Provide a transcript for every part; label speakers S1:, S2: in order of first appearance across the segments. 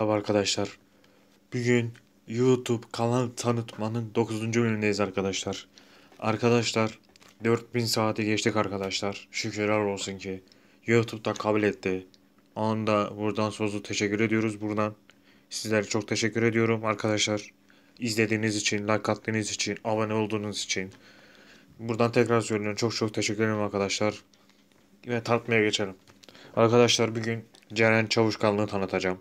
S1: Merhaba arkadaşlar. Bugün YouTube kanal tanıtmanın 9. bölümündeyiz arkadaşlar. Arkadaşlar 4000 saati geçtik arkadaşlar. Şükürler olsun ki YouTube da kabul etti. Onda buradan sözü teşekkür ediyoruz buradan. Sizlere çok teşekkür ediyorum arkadaşlar. İzlediğiniz için, like attığınız için, abone olduğunuz için. Buradan tekrar söylüyorum çok çok teşekkür ederim arkadaşlar. Ve tanıtmaya geçelim. Arkadaşlar bugün Ceren Çavuşkanlığı tanıtacağım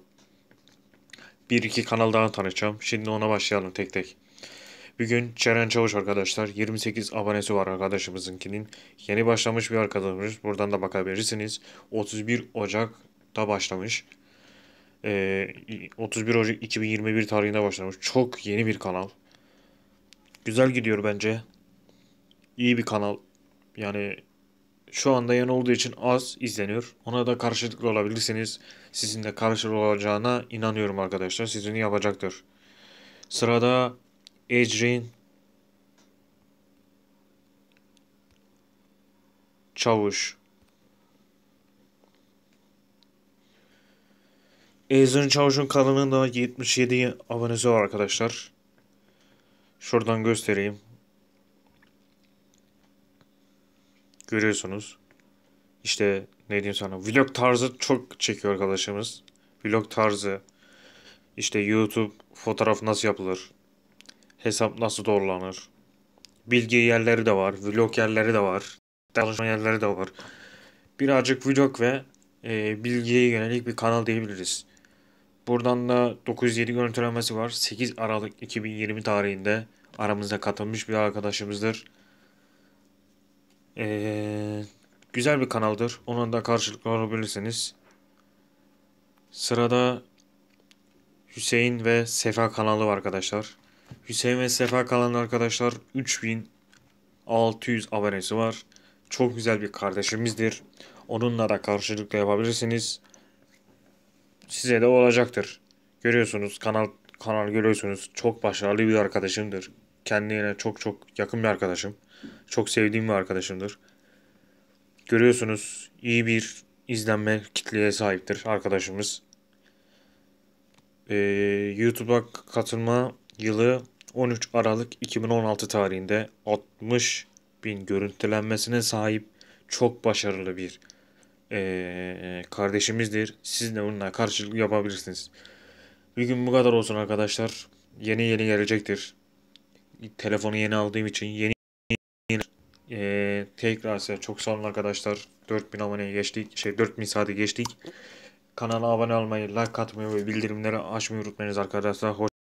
S1: bir iki kanal daha tanıtacağım. Şimdi ona başlayalım tek tek. Bugün Çeren Çavuş arkadaşlar 28 abonesi var arkadaşımızınkinin. Yeni başlamış bir arkadaşımız. Buradan da bakabilirsiniz. 31 Ocak'ta başlamış. Ee, 31 Ocak 2021 tarihinde başlamış. Çok yeni bir kanal. Güzel gidiyor bence. İyi bir kanal. Yani şu anda yeni olduğu için az izleniyor. Ona da karşılıklı olabilirsiniz. Sizin de karşılığı olacağına inanıyorum arkadaşlar. Sizini yapacaktır. Sırada Adrian Çavuş. Ezrin Çavuş'un kanalında 77 abonesi var arkadaşlar. Şuradan göstereyim. Görüyorsunuz. İşte ne diyeyim sana vlog tarzı çok çekiyor arkadaşımız. Vlog tarzı. işte YouTube fotoğraf nasıl yapılır? Hesap nasıl doğrulanır? Bilgi yerleri de var. Vlog yerleri de var. Çalışma yerleri de var. Birazcık vlog ve e, bilgiye yönelik bir kanal diyebiliriz. Buradan da 907 görüntülemesi var. 8 Aralık 2020 tarihinde aramıza katılmış bir arkadaşımızdır. Ee, güzel bir kanaldır. Ona da karşılıklı olabilirsiniz. Sırada Hüseyin ve Sefa kanalı var arkadaşlar. Hüseyin ve Sefa kanalı arkadaşlar 3600 abonesi var. Çok güzel bir kardeşimizdir. Onunla da karşılıklı yapabilirsiniz. Size de olacaktır. Görüyorsunuz kanal kanal görüyorsunuz. Çok başarılı bir arkadaşımdır kendine çok çok yakın bir arkadaşım. Çok sevdiğim bir arkadaşımdır. Görüyorsunuz iyi bir izlenme kitleye sahiptir arkadaşımız. Ee, YouTube'a katılma yılı 13 Aralık 2016 tarihinde 60 bin görüntülenmesine sahip çok başarılı bir e, kardeşimizdir. Siz de onunla karşılık yapabilirsiniz. Bir gün bu kadar olsun arkadaşlar. Yeni yeni gelecektir telefonu yeni aldığım için yeni, yeni e, tekrar size çok sağ olun arkadaşlar. 4000 abone geçtik. Şey 4000 saate geçtik. Kanala abone olmayı, like atmayı ve bildirimleri açmayı unutmayınız arkadaşlar. Hoş